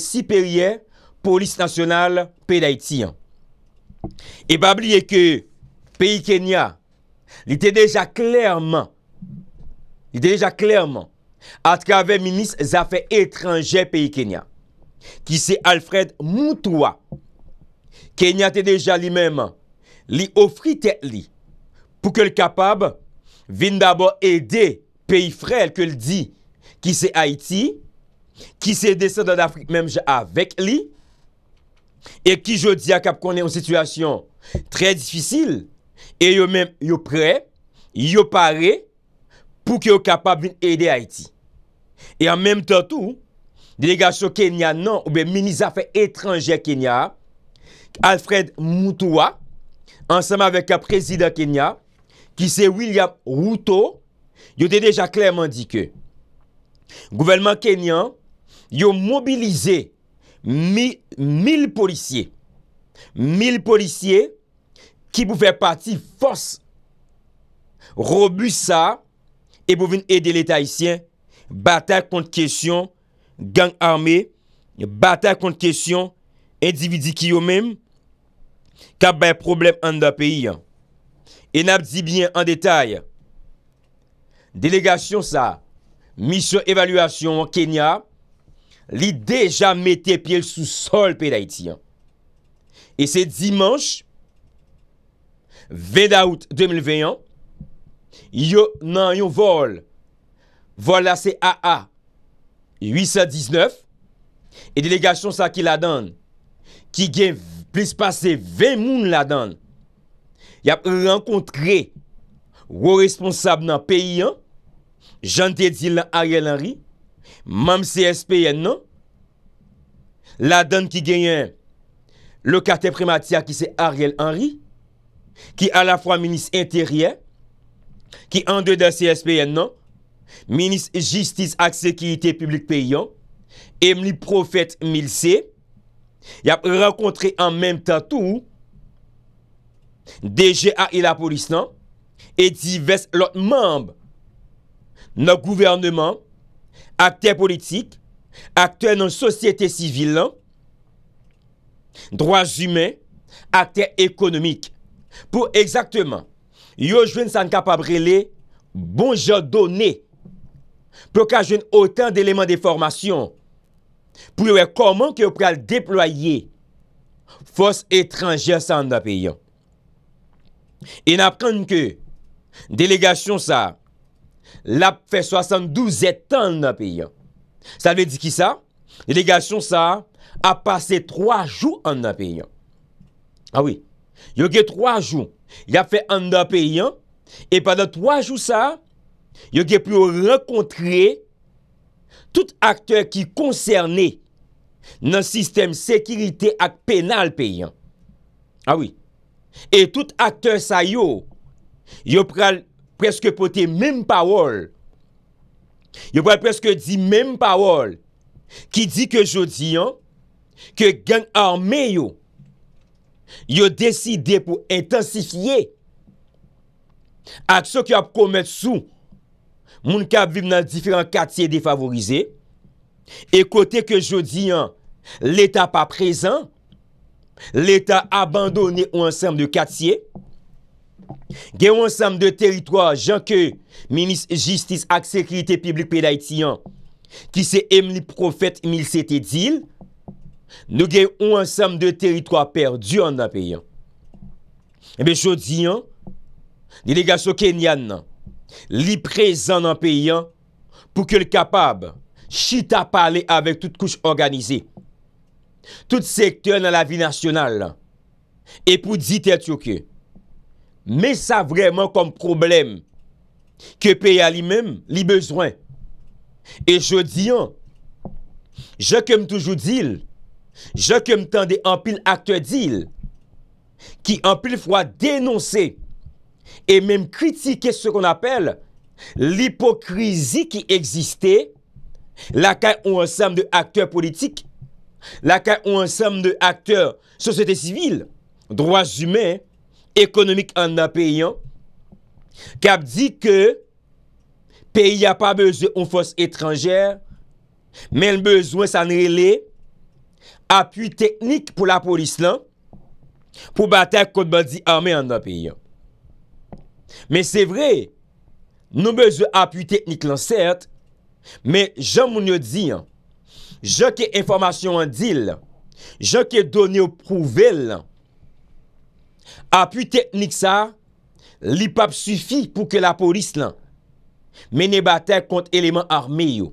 siperyen polis nasyonal pey d'Haïti an. E bab liye ke peyi Kenya li te deja klerman, li deja klerman, atkave minis zafè etranje peyi Kenya. Ki se Alfred Moutoua, Kenya te deja li menman, li ofri te li pou ke li kapab vin d'abor ede peyi frel ke li di ki se Haïti a ki se dese dan Afrik memje avek li, e ki jo di a kap konen yon situasyon tre disfisil, e yo men yo pre, yo pare, pou ki yo kapab bin ede Haiti. E an menm tatou, delegat chou Kenya nan, oube meni zafè etranjè Kenya, Alfred Mutua, ansama vek a prezida Kenya, ki se William Ruto, yo de deja klerman di ke, gouvenman Kenya, Yo mobilize mil policye. Mil policye ki pou fè pati fòs. Robus sa, e pou vin edè l'Etat isyen, batak kont kèsyon gang armè, batak kont kèsyon endividi ki yo mèm, kap bè problem an da peyi. E nap di bè an detay, delegasyon sa, misyon evalüasyon wè Kenya, li deja mette pi el sou sol pe da iti an. E se dimanche, 20 daout 2021, yo nan yon vol, vol la se AA 819, e delegasyon sa ki la dan, ki gen plis pase 20 moun la dan, yap renkontre wou responsab nan peyi an, jan te di lan ari el anri, Mam CSPN nan, la dan ki genyen, le kate primatia ki se Ariel Henry, ki a la fwa minis interyen, ki an de dan CSPN nan, minis justice ak sekirite publik peyon, emli profet milse, yap rekontre an menm tan tou, DGA e la polis nan, e di ves lot mamb, nan gouvernement, akter politik, akter nan sosyete sivil lan, droaz ymen, akter ekonomik, pou ekzakteman, yo jwen san kapabrele, bon jadone, pou ka jwen otan deleman de formasyon, pou yo wek koman ki yo pre al deploye, fos etranje san da peyo. E napren ke, delegasyon sa, Lap fè 72 etan nan pe yon. Sa vè di ki sa? Elegasyon sa ap pase 3 joun an nan pe yon. A wè. Yo gè 3 joun. Ya fè an nan pe yon. E pa nan 3 joun sa. Yo gè pou yo rekontre. Tout akte ki konserne. Nan sistem sekirite ak penal pe yon. A ah wè. E tout akte sa yo. Yo pral ekonomi. Preske pote menm pawol. Yo pote preske di menm pawol. Ki di ke jodi an. Ke gen arme yo. Yo deside pou intensifiye. A tso ki ap komet sou. Moun kap vib nan diferant katiye defavorize. Ekote ke jodi an. L'eta pa prezan. L'eta abandone ou ansenm de katiye. gen ou ansam de teritwa jan ke minis jistis ak sekriti publik pe da itiyan ki se em li profet mil sete dil nou gen ou ansam de teritwa perdu an apiyan ebe chou diyan dilega chou kenyan li prezan an apiyan pou ke li kapab chita pale avek tout kouch organizi tout sektor nan la vi nasyonal e pou dit et chou ke mais ça vraiment comme problème que pays à lui-même, lui besoin. Et je dis, hein, je comme toujours dit, je comme tant des pile acteurs dit, qui en pile fois dénoncer et même critiquer ce qu'on appelle l'hypocrisie qui existait, la on ensemble de acteurs politiques, la on ensemble de acteurs société civile, droits humains, ekonomik an nan peyyan, kap di ke peyyan pa bezo ou fos etranjer, men bezo sanrele, apu teknik pou la polis lan, pou batak kou dbandi ame an nan peyyan. Men se vre, nou bezo apu teknik lan, cert, men jan moun yo di, jan ke informasyon an dil, jan ke donyo prouvel, jan ke informasyon an dil, Apu teknik sa, li pap sufi pou ke la polis lan. Men e batè kont eleman arme yo.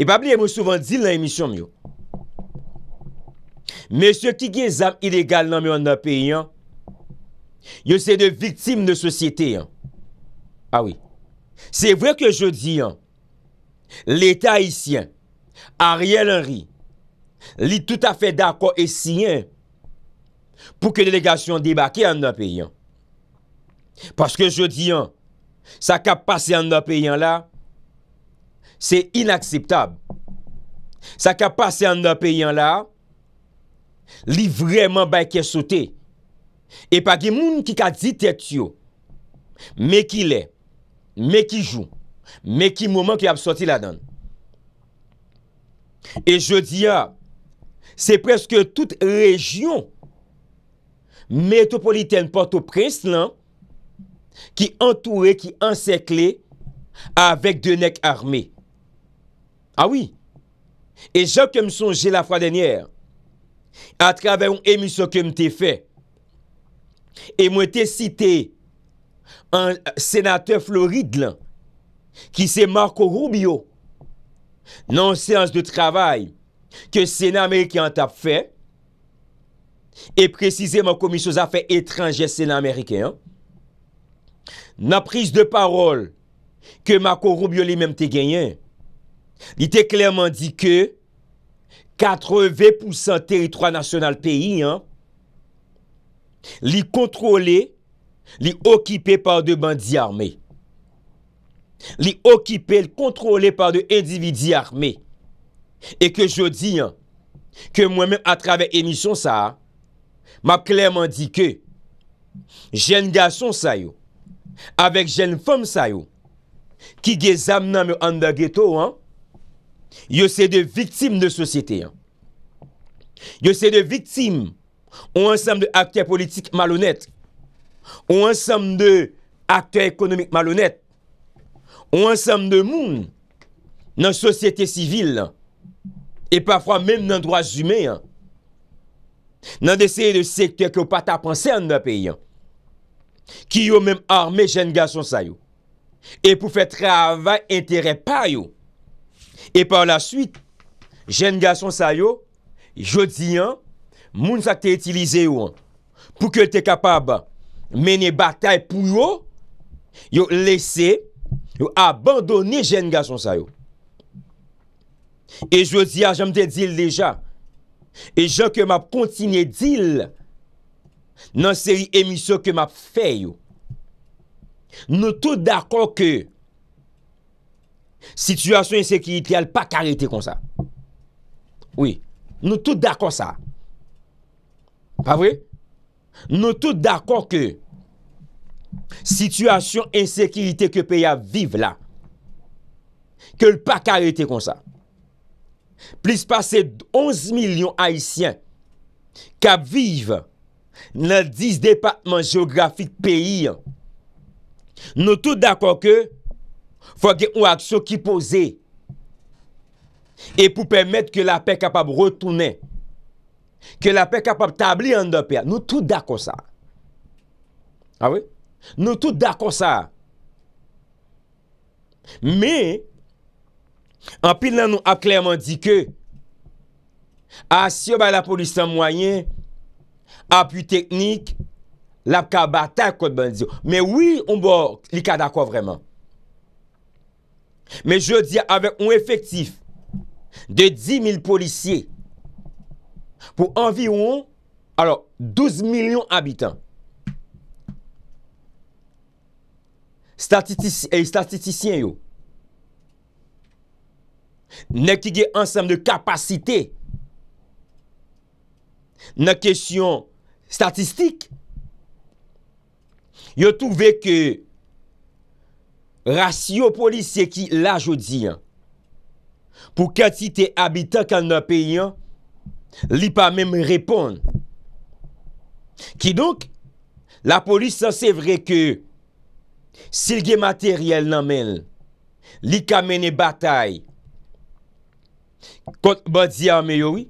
E pap li e mou souvan di lan emisyon yo. Men se ki gen zam ilegal nan men an apè yan, yo se de vitim de sosyete yan. Awi. Ah se vwe ke jodi yan, le ta isyan, a riel an ri, li tout a fè dako esyan, pou ke delegasyon debake an nan peyyan. Paske je diyan, sa ka pase an nan peyyan la, se inakseptab. Sa ka pase an nan peyyan la, li vreman bayke sote. E pagi moun ki ka diteksyo, me ki le, me ki jou, me ki mouman ki apsoti la dan. E je diyan, se preske tout rejyon Metropolitane porto pres lan, Ki entoure, ki ensekle, Avèk de nek armè. Awi, ah E jò kem son jè la fwa denyèr, A travè yon emisyon kem te fè, E mwen te site, An senatè Floride lan, Ki se Marco Rubio, Nan sèans de travè, Ke sè nan Amerikant ap fè, E prezise man komis yo zafen etranje senan Amerike. Nan pris de parol ke mako Roubiou li menm te genyen. Li te klerman di ke 80% teritroi nasyonal peyi. Li kontrole, li okipe par de bandi arme. Li okipe, li kontrole par de endividi arme. E ke jodi, ke mwen menm atrave emisyon sa... Ma klerman di ke, jen gason sayo, avek jen fom sayo, ki ge zam nan me an da geto, yo se de vitim de sosyete. Yo se de vitim, ou ansam de akter politik malonet, ou ansam de akter ekonomik malonet, ou ansam de moun nan sosyete sivil, e pafwa menm nan dras zume, nan deseye de seke ki yo pata panse an nan peyan ki yo menm arme jen gason sayo e pou fe travay entere pa yo e par la suite jen gason sayo jodi an moun sakte itilize yo an pou ke te kapab meni batay pou yo yo lese yo abandoni jen gason sayo e jodi an jen mte di leja E jan ke map kontinye dil nan seri emisyon ke map fè yo. Nou tout d'akon ke situasyon ensekirite yal pa karete kon sa. Oui, nou tout d'akon sa. Pa vre? Nou tout d'akon ke situasyon ensekirite ke pe ya vive la. Ke l pa karete kon sa. plis pase 11 milyon haisyen kap viv nan 10 departman geografik peyi an. Nou tout d'akon ke fwa gen ou akso ki pose e pou permette ke la pe kapab retoune ke la pe kapab tabli an do pe. Nou tout d'akon sa. Awe? Ah nou tout d'akon sa. Me Anpil nan nou ap klerman di ke Asyo ba la polisan mwayen Apu teknik Lap ka batak kote bandyo Me wii ou bo li ka dakwa vreman Me jodi avek ou efektif De 10.000 polisye Po anvi ou an 12.000.000 abitan Statistisyen yo Nè ki gen ansem de kapasite Nè kesyon statistik Yo touve ke Rasyon polis se ki la jodi Pou kati te abita kan nan peyan Li pa mèm repon Ki donk La polis san se vre ke Sil gen materyel nan men Li kamene batay Kont ba di an me yowi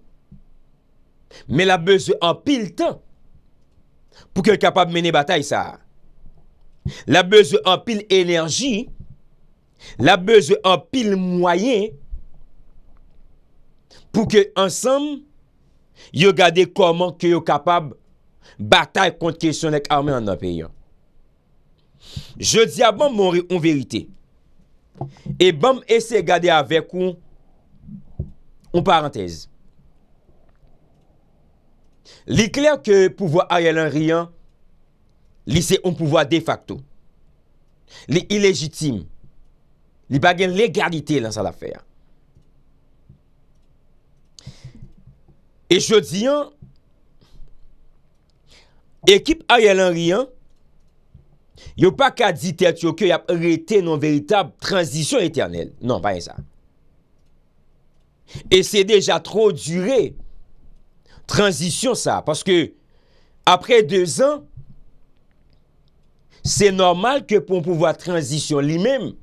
Me la beze an pil tan Pou ke kapab mene batay sa La beze an pil enerji La beze an pil mwayen Pou ke ansam Yo gade koman ke yo kapab Batay kont kesyon ek armen an apen yon Je di aban mori an verite E bam ese gade avek ou On parantez. Li kler ke pouvo a yel an riyan, li se on pouvo de facto. Li i legitim. Li bagen legalite lan sa la fer. E jodi an, ekip a yel an riyan, yo pa ka ditet yo ki yo ap rete non veritab transisyon eternel. Non, pa yon sa. Et c'est déjà trop duré. Transition ça. Parce que après deux ans, c'est normal que pour pouvoir transition lui-même,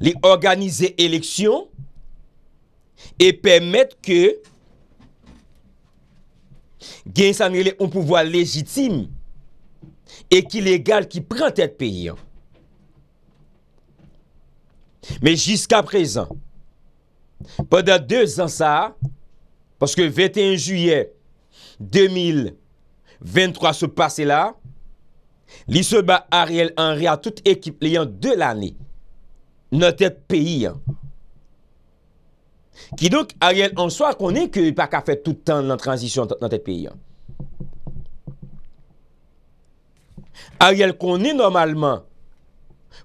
lui organiser élection et permettre que gagne un pouvoir légitime et qui légal qui prend tête pays. Mais jusqu'à présent, Pwede 2 an sa, paske 21 juye, 2023, se pase la, li se ba Ariel Henry a tout ekip li an de l'ane, nan tet peyi an. Ki donk Ariel an so a konen ki pa ka fet tout an nan transition nan tet peyi an. Ariel konen normalman,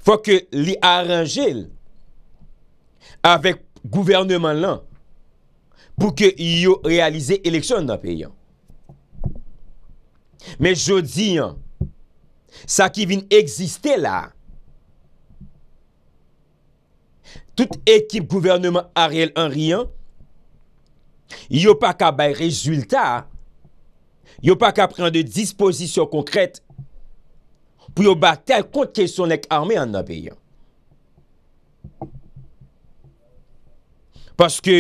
fwa ke li aranjel, avek gouvernement lan pou ke yo realize eleksyon nan pe yon. Men jodi, sa ki vin eksiste la, tout ekip gouvernement a riel an riyan, yo pa ka bay rezultat, yo pa ka pren de disposisyon konkrete pou yo batel kont kesyon lek arme an nan pe yon. Paske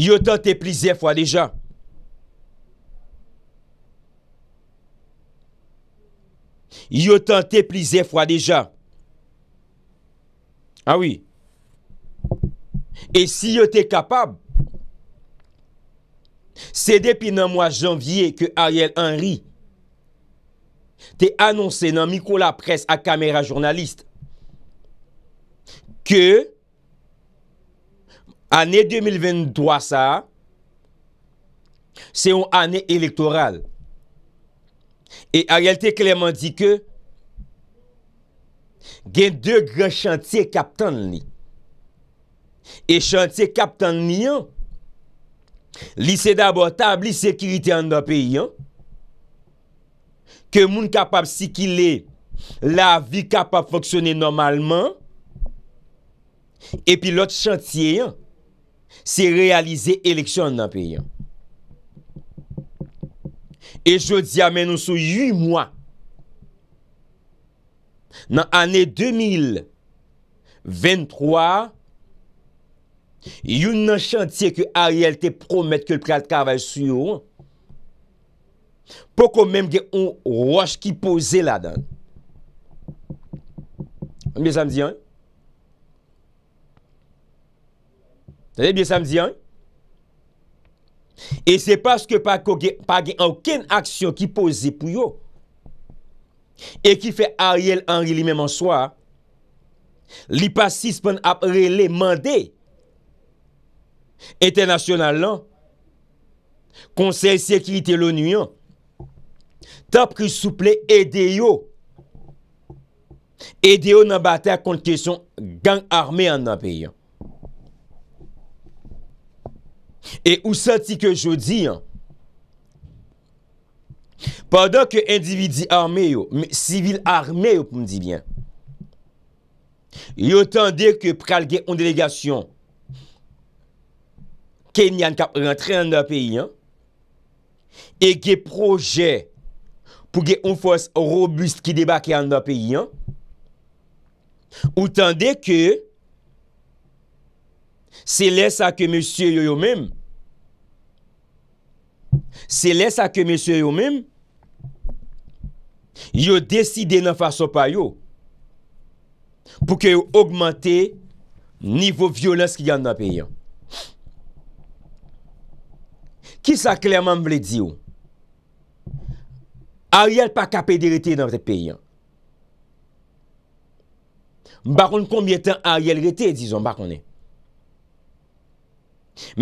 yot an te plize fwa deja. Yot an te plize fwa deja. Awi. Ah e si yot e kapab, se depi nan mwa janvye ke Ariel Henry te annonse nan Mikola Pres a kamera jurnaliste ke yot an te plize fwa deja. Ane 2023 sa, se yon ane elektoral. E a realte kleman di ke, gen de gran chantiye kap tan ni. E chantiye kap tan ni yon, li se dabo tabli sekiriti an dan peyi yon, ke moun kapap si ki le, la vi kapap foksione normalman, e pi lot chantiye yon, Se realize eleksyon nan peyi an. E jodi amè nou sou yu mwa. Nan anè 2023, yu nan chantiè ke a realte promet ke l pral kava yu sou yo, pou kon mèm gen yon roche ki po zeladan. Mè sa m di an, Tade bie samdi an? E se paske pa ge anken aksyon ki pose zi pou yo. E ki fe Ariel Henry li men monswa. Li pasis pen ap rele mande. Etenasyonal lan. Non? Konseil sekriti louni an. Tapri souple ede yo. Ede yo nan bata konti kesyon gang arme an nan pe yon. E ou santi ke jodi an, padan ke individi arme yo, civil arme yo pou mdi bien, yo tende ke pral ge yon delegasyon ken yon kap rentre an nan peyi an, e ge proje pou ge yon fos robust ki debake an nan peyi an, ou tende ke se lesa ke monsye yo yo menm, Se lè sa ke mè sè yo mèm, yo deside nan fason pa yo pou ke yo augmentè nivou violès ki yon nan peyyan. Ki sa klerman mwen lè di yo? Ariel pa kape de rete nan peyyan. Bakon konbyè tan Ariel rete, dizon bakonè.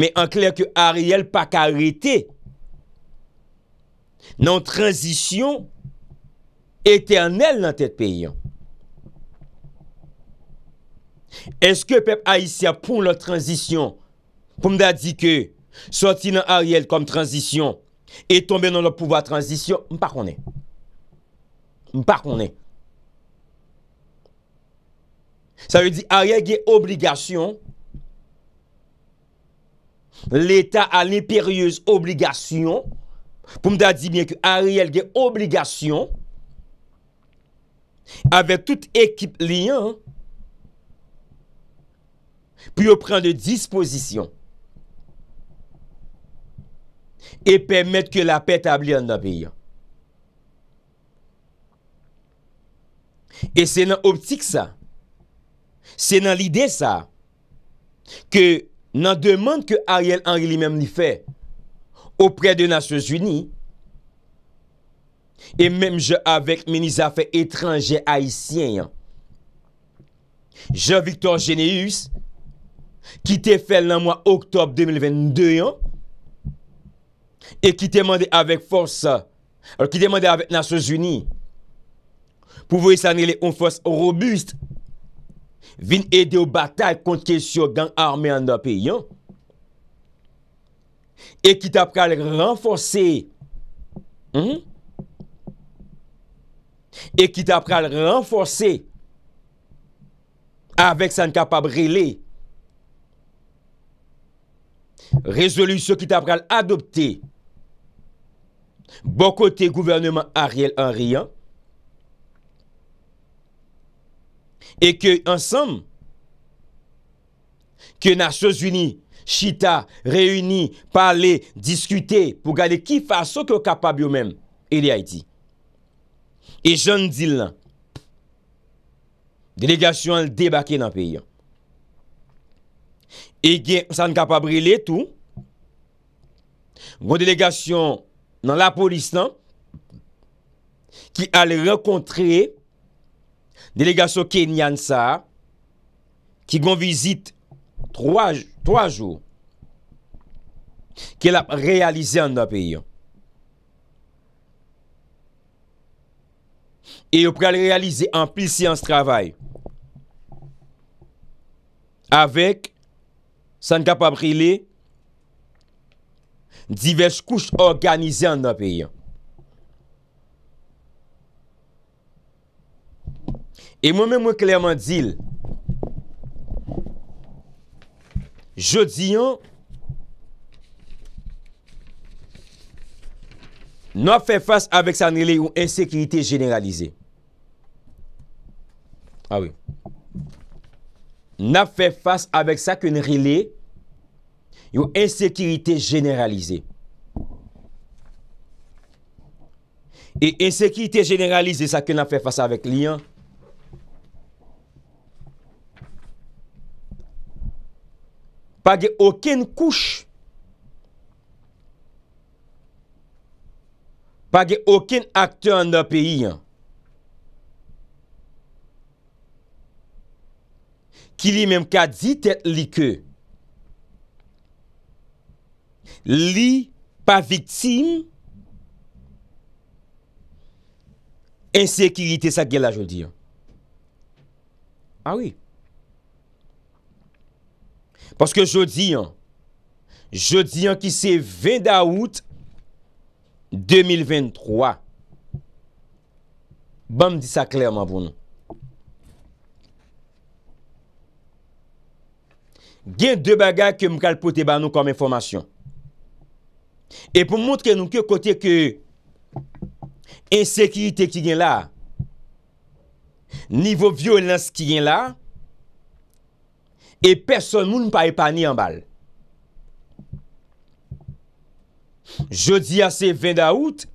Mè an kler ke Ariel pa ka rete nan tranzisyon ete anel nan tet peyyan. Eske pep a isya pou la tranzisyon pou mda di ke soti nan ariel kom tranzisyon e tombe nan la pouva tranzisyon mpa konen. Mpa konen. Sa yu di ariel ge obligasyon l'eta an imperyez obligasyon Poum da di mye ki Ariel gen obligasyon avè tout ekip liyan pou yo pren de disposisyon e pèmèd ke la pèt ablian nan viyan. E se nan optik sa, se nan lide sa, ke nan deman ke Ariel Henry li menm li fè, opre de Nasyon Zuni, e menm je avek meni zafen etranje aisyen yon. Je Victor Geneus, ki te fel nan mwa oktob 2022 yon, e ki temande avek force, ki euh, temande avek Nasyon Zuni, pou vou yis anele yon force robust, vin ede ou batal konti kesyo gang arme an da pe yon, et qui t'a renforcer hmm? et qui t'a renforcer avec ça capable résolution qui t'a adopter, bon côté gouvernement Ariel Henry hein? et que ensemble que Nations Unies Chita... Reuni... Parle... Diskute... Pou gale ki faso... Kyo kapab yo men... E li a iti... E jen di lan... Delegasyon al debake nan peyi... E gen san kapabri le tou... Gon delegasyon... Nan la polis lan... Non? Ki al rekontre... Delegasyon kenyan sa... Ki gon vizit... Troaj... ...twa jou... ...ke la realize an nan peyi an. E yo pre al realize ampli siyans travay. Awek... ...sa nka pa prile... ...dives kous organizen an nan peyi an. E mwen mwen klerman dil... Je diyon, nan fe fase avek sa nrele yo ensekirite jeneralize. A ah we. Nan fe fase avek sa kwen rele yo ensekirite jeneralize. E ensekirite jeneralize sa kwen nan fe fase avek liyon, Page oken kouche. Page oken akte an nan peyi an. Ki li menm ka dit et li ke. Li pa vitim. Ensekirite sa gel a jodi an. Awi. Ah Paske jodi an, jodi an ki se 20 da wout 2023. Ban mdi sa klerman pou nou. Gen de baga ke m kalpote ba nou kon men fomasyon. E pou mwontre nou ke kote ke ensekirite ki gen la, nivou violens ki gen la, E person moun mpa epani an bal. Je di a se 20 da out.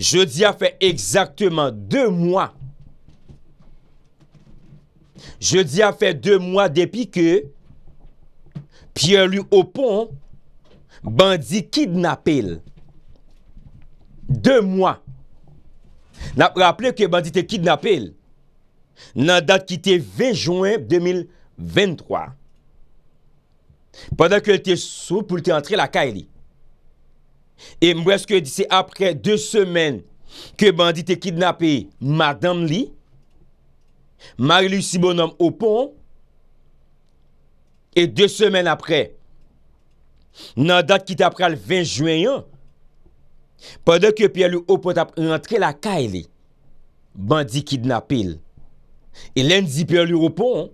Je di a fe ekzakteman 2 mwa. Je di a fe 2 mwa depi ke piye lu opon bandi kidnapil. 2 mwa. Raple ke bandi te kidnapil. nan dat ki te 20 Jouen 2023. Padak ke te sou pou te antre la ka e li. E mweske di se apre 2 semen ke bandi te kidnap e madame li, mari li si bonom opon, e 2 semen apre, nan dat ki te apre al 20 Jouen, padak ke pi alou opon te antre la ka e li, bandi kidnap e li. E len di Pierre-Louis Oupon,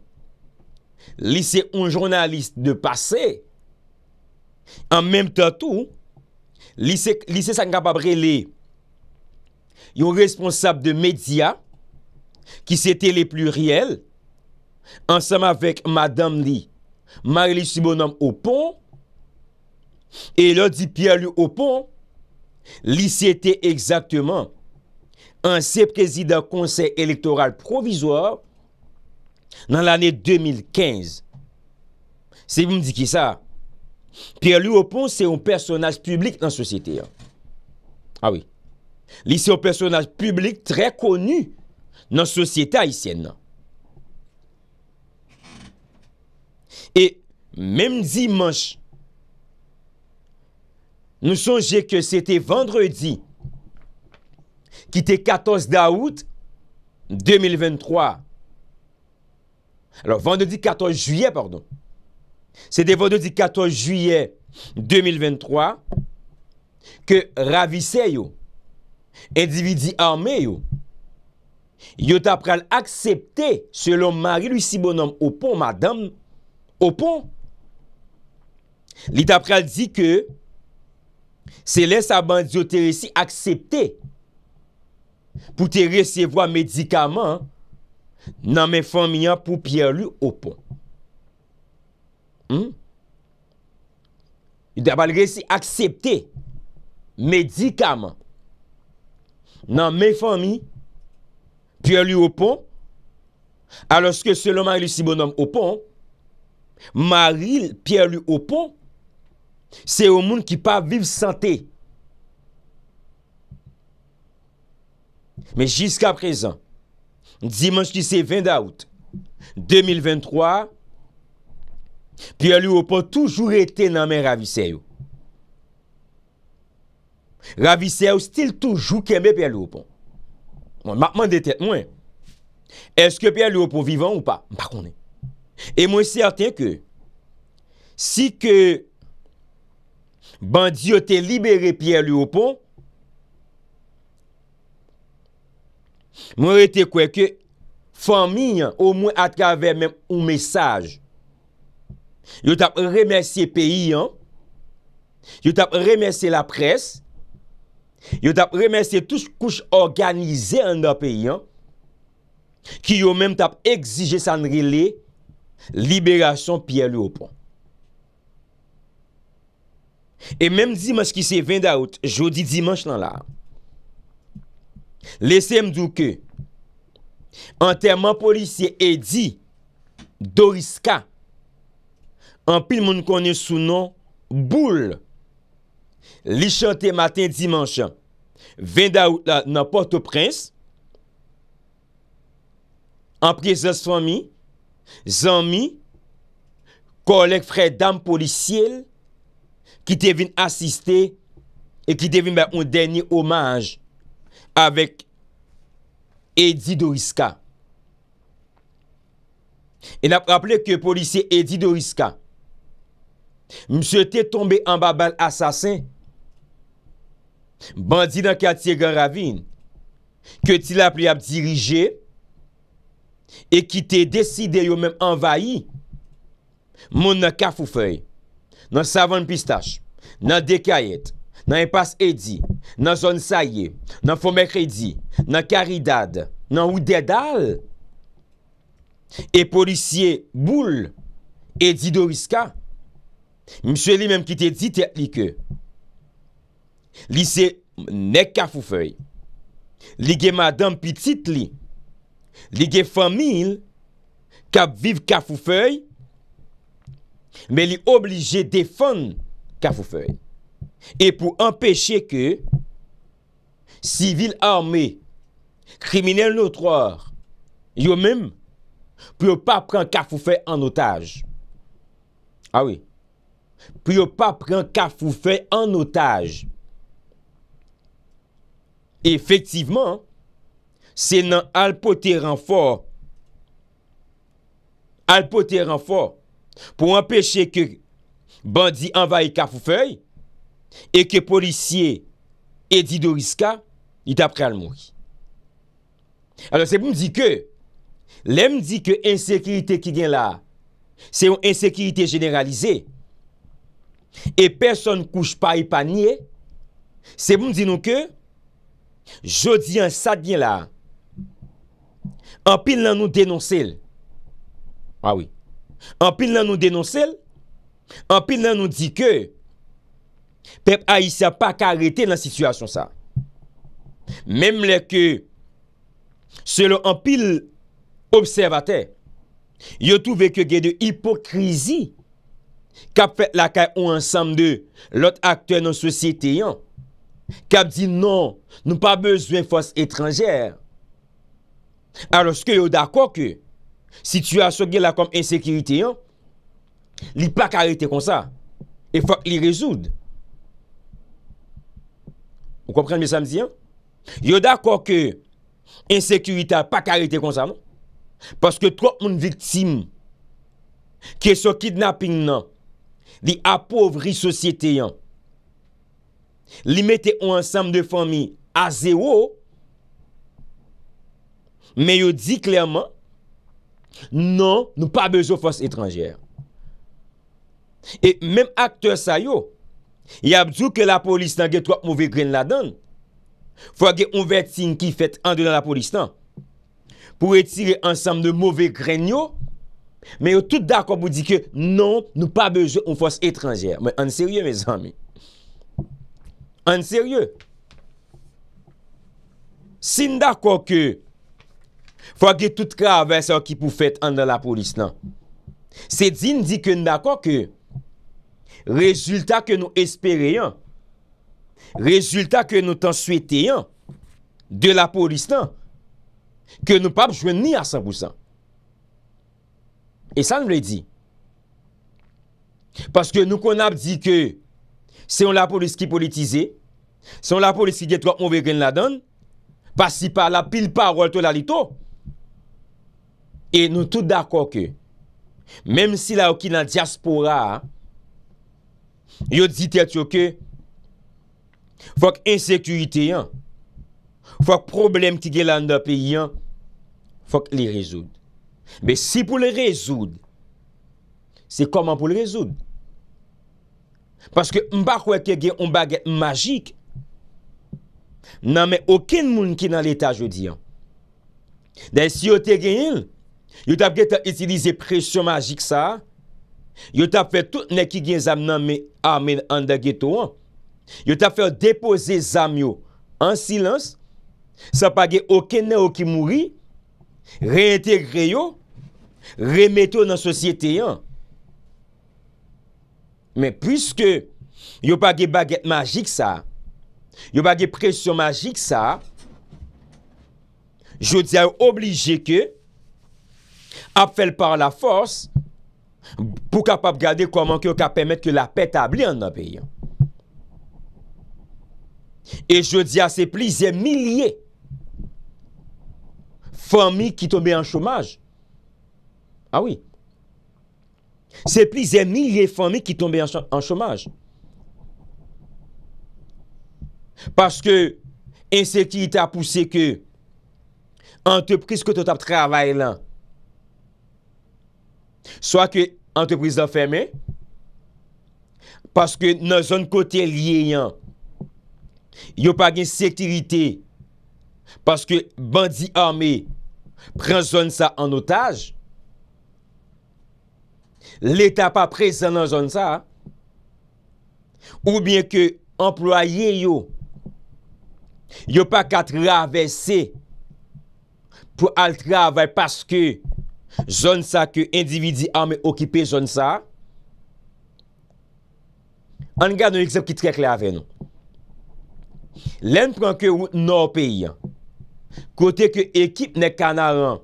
li se un jounaliste de pase, an menm tatou, li se Sankababre li yon responsable de media, ki se te le pluriel, ansam avek madame li Marilis Subonam Oupon, e len di Pierre-Louis Oupon, li se te ekzakteman ansep kèzi d'an konsey elektoral provizor nan l'anè 2015. Se vi m di ki sa, Pierre-Louis Hopon se yon personaj publik nan sosyete. Awi, ah li se yon personaj publik trè konu nan sosyete Haitienne. E menm dimanche, nou sonje ke se te vendredi, Ki te 14 daout 2023. Alors, vendredi 14 juye pardon. Se de vendredi 14 juye 2023. Ke ravise yo. Endividi arme yo. Yo tapral aksepte. Selon mari lui si bon nom. Opo madame. Opo. Li tapral di ke. Se lesa bandiotere si aksepte. pou te resevwa medikaman nan men fonmi an pou pierlu opon. Yon hmm? daba l resi aksepte medikaman nan men fonmi pierlu opon aloske selonman yon si bonon opon, maril pierlu opon, se yon moun ki pa viv sante Men jiska prezen, dimans ki se 20 daout, 2023, Pierre Leopold toujou rete nan men Raviseyo. Raviseyo stil toujou keme Pierre Leopold. Mwen matman detet mwen. Eske Pierre Leopold vivan ou pa? Mwen par konen. E mwen certain ke, si ke bandi yo te libere Pierre Leopold, mwen, Mwen rete kwe ke Faminyan ou mwen atkavè mèm Ou mesaj Yo tap remersye peyi an Yo tap remersye la pres Yo tap remersye tout kouch Organize an da peyi an Ki yo mèm tap exige Sanri le Liberasyon piye lè ou pon E mèm dimans ki se vènda out Jodi dimans lan la Lese mdou ke anterman polisye edi Doriska an pil moun konen sou nou Boul li chante matin dimanshan ven da ou nan Port-au-Prince an priye zan son mi zan mi kolek fredam polisye ki te vin asiste e ki te vin un deni omaj avèk Edi Doriska. El ap rappele ke polisi Edi Doriska, mse te tombe an babal asasen, bandi nan katie gen ravine, ke ti la ap li ap dirije, e ki te deside yo men envayi, moun nan kafou fèy, nan savon pistache, nan dekayet, nan impas edi, nan zon saye, nan fomek edi, nan karidad, nan ou dedal. E polisye boule edi do riska. Mse li menm ki te dit li ke, li se nek kafoufei, li ge madan pitit li, li ge famil, kap viv kafoufei, me li oblije defon kafoufei. E pou empeshe ke sivil armé, kriminelle notroir, yo mem, pou yo pa pren Kafoufei an otage. A ah we. Pou yo pa pren Kafoufei an otage. Efektiveman, se nan alpote renfor, alpote renfor, pou empeshe ke bandi anvaye Kafoufei, E ke policye Edi Doriska I tapre al mou. Alors se pou m di ke Lem di ke insekirite ki gen la Se yon insekirite generalize E person kouche pa e pa nye Se pou m di nou ke Jodi an sa gen la An pil nan nou denonse ah An pil nan nou denonse An pil nan nou di ke pep a yisa pa karete nan situasyon sa. Mem le ke selo an pil observate, yo tou veke ge de hipokrizi kap fet la kay ou ansam de lot akte nan sosyete yon, kap di non, nou pa bezwen fos etranjer. Aroske yo dako ke situasyon ge la kom ensekirite yon, li pa karete kon sa, e fok li rezoud. Yo d'akor ke Insekurita pa karite konsa Paske trok moun viktim Ke so kidnapping nan Li apovri sosyete yan Li mette ou ansam de fami A zero Me yo di klerman Non nou pa bezo fos etranjere E menm akter sa yo Ya bjou ke la polis nan gen trok mouve gren la dan, fwa gen on vet sin ki fet andre nan la polis nan, pou etire ansam de mouve gren yo, men yo tout dakon pou di ke, non, nou pa bejou an fos etranjere. Men, an serye, me zami. An serye. Sin dakon ke, fwa gen tout kwa vese an ki pou fet andre nan la polis nan. Se din di ke nan dakon ke, Rezultat ke nou espere yon. Rezultat ke nou tan swete yon. De la polis nan. Ke nou pa pjwen ni a 100%. E sa nou le di. Paske nou kon ap di ke... Se yon la polis ki politize. Se yon la polis ki dit wak mou ve gen la don. Pas si pa la pil par wak to la li to. E nou tout da koke. Mem si la wak ki nan diaspora... Yo dit et yo ke, fok insekuite yon, fok problem ki gen landa pe yon, fok li rezoud. Be si pou li rezoud, se koman pou li rezoud? Paske mba kweke gen, mba gen magik, nanme oken moun ki nan leta jodi yon. Den si yo te gen yon, yo tapke ta itilize presyon magik sa... Yo tap fè tout ne ki gen zam nan me A men andage to an Yo tap fè depose zam yo An silans Sa page okene ou ki mouri Reintegre yo Remete yo nan sosyete yan Men pwiske Yo page baget magik sa Yo page presyon magik sa Jodi a yo oblige ke Ap fèl par la fòrs pou kap ap gade kwa manke yo kap emet ke la pet a bli an nan pe yon. E jodi a sepli zem milye fomi ki tombe an chomaj. Awi. Ah sepli zem milye fomi ki tombe an chomaj. Paske enseki it apouse ke antepris kote tap trabay lan So a ke entreprizan fèmè, paske nan zon kote liye yon, yo pa gen sèkterite, paske bandi amè, pren zon sa an otage, l'Etat pa prezè nan zon sa, ou bien ke employe yo, yo pa katravesse, pou altrave, paske, zon sa ke individi ame okipe zon sa an gade un eksept ki trek le ave nou len pranke ou nou peyi kote ke ekip ne kanaran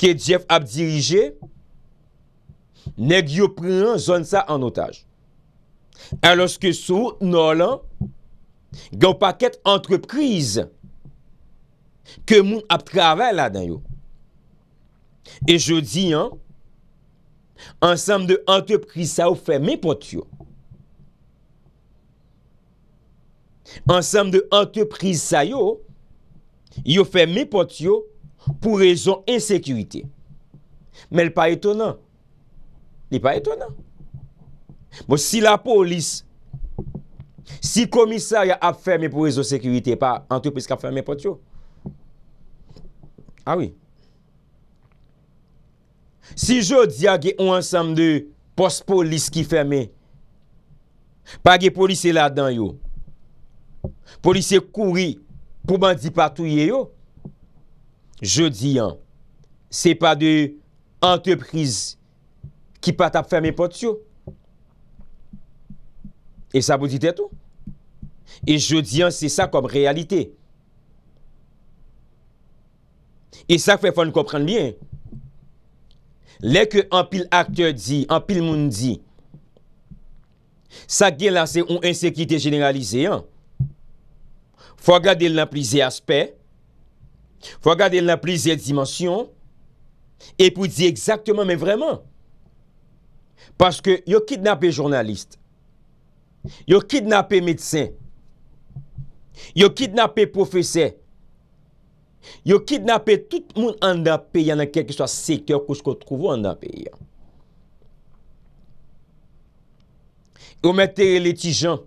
ke jef ap dirije ne gyopren zon sa an otaj an loske sou nou lan gen paket entreprise ke moun ap travel la den yo E je di an, ansam de anteprise sa yo fèmé pot yo. Ansam de anteprise sa yo, yo fèmé pot yo pou rezon ensekurite. Men l pa etonan. Li pa etonan. Bon, si la polis, si komisar yo ap ah fèmé pou rezon ensekurite, pa anteprise ka fèmé pot yo. Awi. Awi. Si jodi a ge ou ansam de pospolis ki feme Pa ge polis e la dan yo Polis e kouri pouman di patou ye yo Jodi an Se pa de antepriz ki pat ap feme pot yo E sa bouti tet ou E jodi an se sa kom realite E sa fe fon komprenm bien Lè ke an pil akteur di, an pil moun di, sa gen la se ou ensekite generalize an, fwa gade l na plize aspe, fwa gade l na plize dimansyon, e pou di ekzaktman men vreman. Paske yo kidnapè jounalist, yo kidnapè medsen, yo kidnapè profese, Yo kidnapè tout moun an dapè yan nan kek ki swa seker pou sko trovo an dapè yan. Ou mè tère lè ti jan,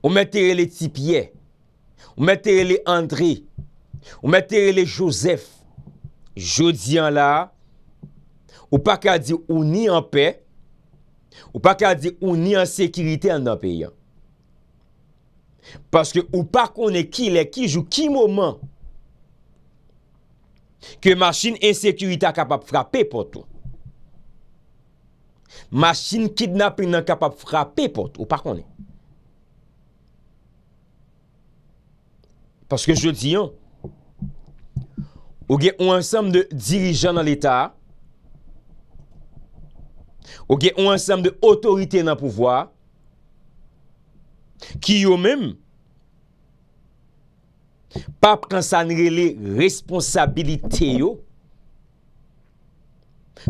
ou mè tère lè ti pye, ou mè tère lè André, ou mè tère lè Joseph, jodi an la, ou pa kè di ou ni an pè, ou pa kè di ou ni an sekiritè an dapè yan. Paske ou pa konè ki lè ki jou ki mouman. Ke masin ensekurita kapap frape pot ou. Masin kidnape nan kapap frape pot ou pakone. Paske jodi yon. Ou gen ou ansam de dirijan nan l'Etat. Ou gen ou ansam de otorite nan pouvoi. Ki yo menm. Pa pransanre le responsabilite yo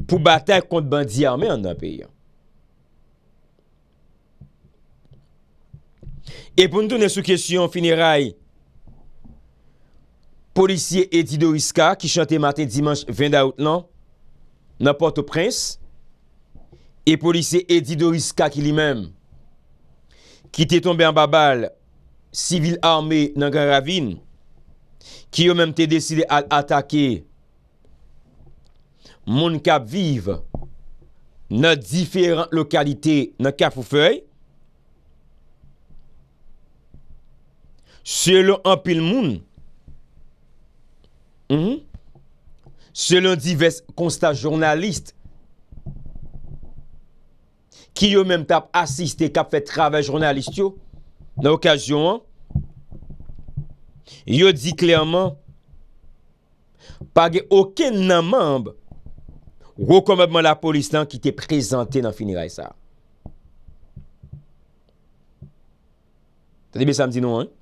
pou batak kont bandi arme an nan peyo. E pou nou nou sou kesyon finiray Polisye Edi Doriska ki chante maten dimans venda out lan nan Port-au-Prince e Polisye Edi Doriska ki li men ki te tombe an babal sivil arme nan Garavine Ki yo menm te deside al atake moun kap vive nan diferant lokalite nan kaf ou fey. Selon an pil moun, mhm, selon divers konstat jounalist, ki yo menm tap asiste kap fet trabe jounalist yo, nan okasyon an, Yo di klerman... Page oken nan mamb... Wokon mabman la polis lan ki te prezante nan finiray sa. Tadebe samdi nou an?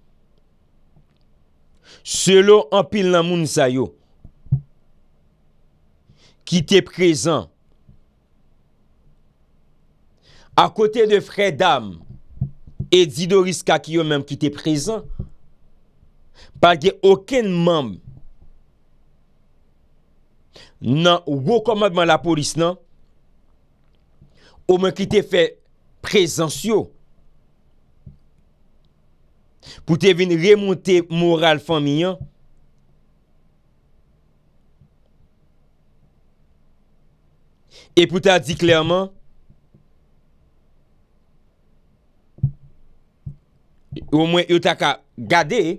Selon an pil nan moun sa yo... Ki te prezant... A kote de fredam... Edi Doris Kakiyo menm ki te prezant... Par gen okèn mèm nan wò komadman la polis nan ou mwen ki te fè presensyo pou te vin remonte moral faminyan e pou ta di klèrman ou mwen yo ta ka gade e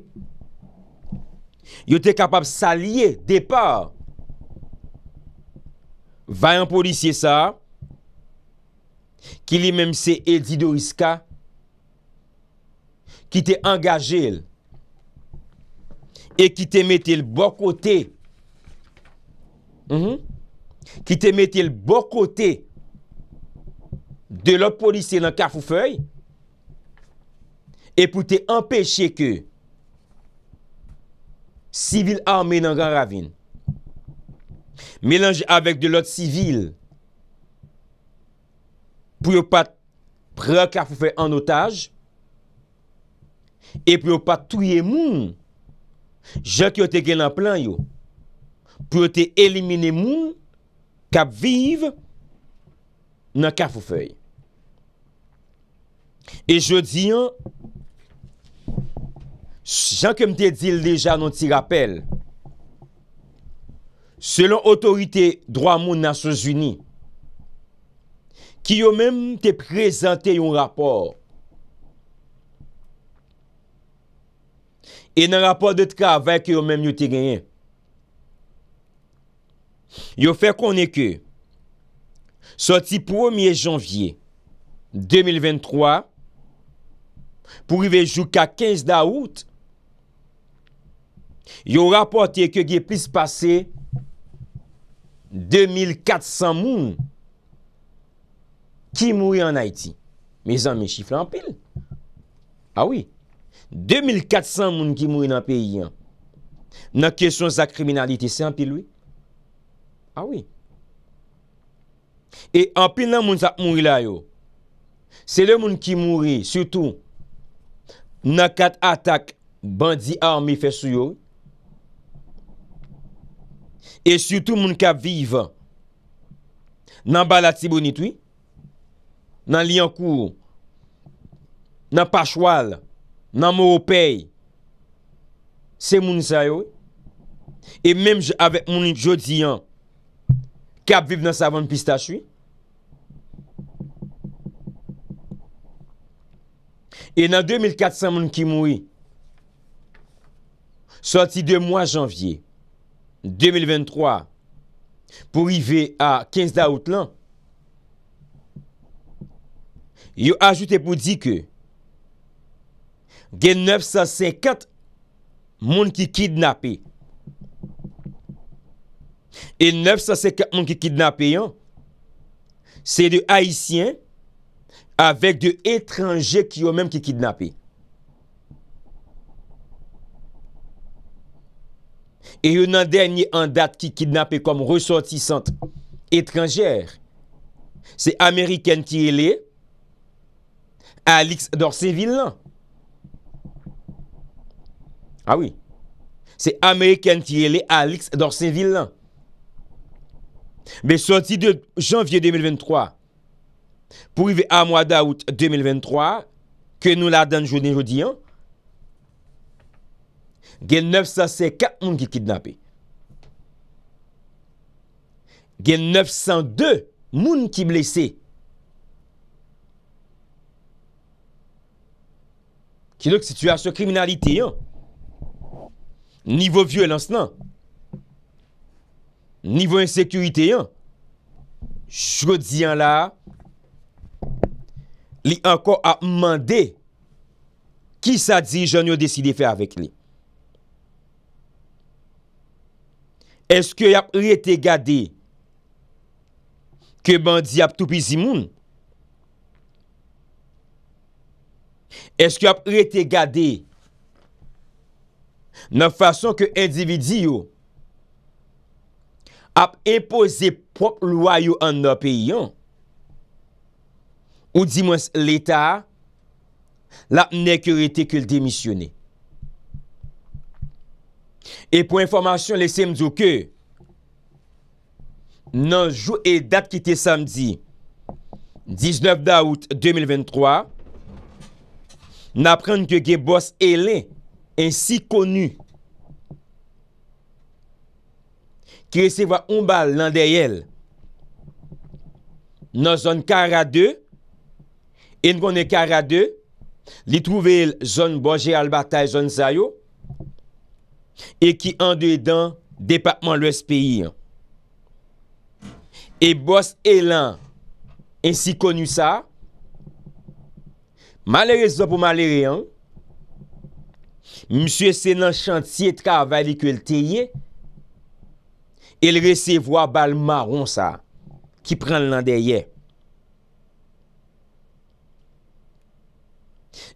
Yo te kapap salye de pa Va yon polisye sa Ki li menm se el dido iska Ki te angaje E ki te mette l bo kote mhm. Ki te mette l bo kote De lop polisye lan kaf ou fey E pou te empeshe ke Sivil arme nan gang ravine. Melanje avèk de lot sivil. Pou yo pat prè karfoufey an otaj. E pou yo pat touye moun. Jè ki yo te gen nan plan yo. Pou yo te elimine moun. Kap vive. Nan karfoufey. E jè diyon. jan ke mte dil deja nou ti rappel, selon otorite droit moun nasyon zuni, ki yo menm te prezante yon rapport, e nan rapport de tra vay ki yo menm yote genyen, yo fe konen ke, soti 1 janvye 2023, pou rivejou ka 15 da out, Yo rapote ke ge plis pase 2400 moun ki mouri an Haiti. Me zan me chifle an pil. Awi. 2400 moun ki mouri nan peyi an. Nan kesyon sa kriminalite se an pil we. Awi. Ah e an pil nan moun sa mouri la yo. Se le moun ki mouri, sutou, nan kat atak bandi armi fe sou yo, E sutou moun kap viv nan balatibonitwi, nan liyankou, nan pachwal, nan mouopey, se moun sa yo. E menm avèk moun jodi an, kap viv nan savon pistachwi. E nan 2400 moun ki moui, soti 2 mwa janvyey. 2023, pou ive a 15 da out lan, yo ajoute pou di ke, gen 954 moun ki kidnapè. E 954 moun ki kidnapè yon, se de haisyen, avek de etranje ki yo men ki kidnapè. E yon nan denye an dat ki kidnapè kom ressotisant etranjèr, se Amerikan ti elè, alix dorsè vil lan. Awi, se Amerikan ah ti elè, alix dorsè vil lan. Be soti de janvye 2023, pou yve a mwada out 2023, ke nou la dan jounen joudiyan, Gen 905, 4 moun ki kidnapé. Gen 902, moun ki blese. Ki lòk situasyon kriminalite yon. Nivou vie lans nan. Nivou insekuité yon. Chou diyan la, li ankon ap mande ki sa di jan yon deside fe avèk li. Eske ap rete gade ke bandi ap toupi zi moun? Eske ap rete gade nan fason ke endividi yo ap impoze prop lwa yo an nan peyon? Ou di moun l'Etat la neke rete ke l'demisyone? E pou informasyon lese mdjou ke, nan jou e dat ki te samdi, 19 daout 2023, nan apren ke ge boss ele, ensi konu, ki resewa un bal nan dey el, nan zon kara 2, en kon ne kara 2, li trouvel zon boje al batay zon sayo, E ki ande dan depatman lwes peyi an. E bos elan ensi konu sa. Malere zopo malere an. Msy ese nan chantye tra avali ke lteye. E lre se vwa bal maron sa. Ki pren landeye.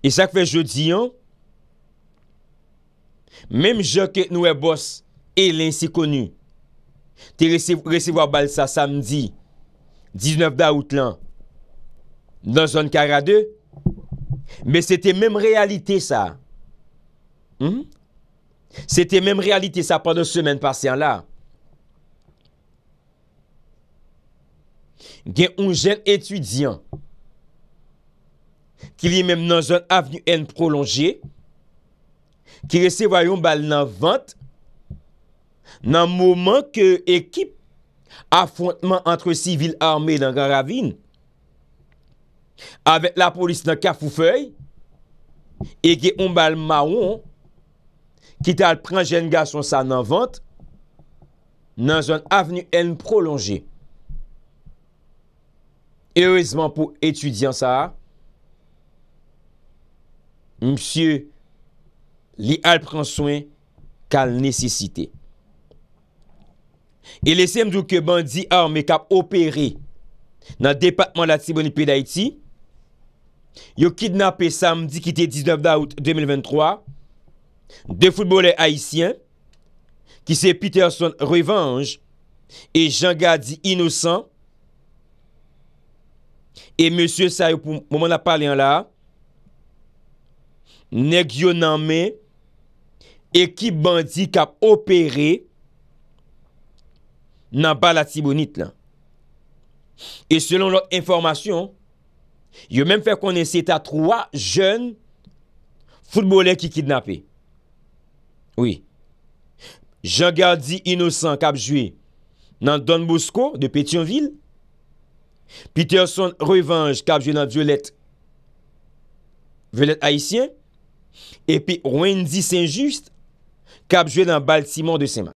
E sak fe jodi an. Mem jok nou e bos e lensi konu, te resevo a balsa samdi, 19 da out lan, nan zon kara 2, me se te mem realite sa. Hmm? Se te mem realite sa pandan semen pasyan la. Gen un jen etudyan, ki li men nan zon avnyen prolongye, Ki rese vayon bal nan vant, nan mouman ke ekip, afrontman antre sivil arme nan gang ravine, avek la polis nan kafou fey, e ge yon bal maron, ki tal pranjen gason sa nan vant, nan zon avenu en prolonje. Erezman pou etudyan sa, msye, li al pran swen kal nesisite. E lesem dwo ke bandi arm e kap operi nan depatman la tibouni piy da iti, yo kidnap e sam di ki te 19 daout 2023, de foudbolè haisyen, ki se Peterson revanj, e Jean Gadi inosan, e Monsie Saïp mouman apalè an la, neg yo nan men Ekip bandi kap opere nan bala tibonit lan. E selon lor informasyon, yo menm fè konen se ta 3 jen foudbolè ki kidnapè. Oui. Jean-Gardy Innocent kap jwe nan Don Bosco de Petionville. Peterson Revenge kap jwe nan Violette Violette Haitien. E pi Wendy Saint-Juste cap joué d'un bâtiment de ses mains.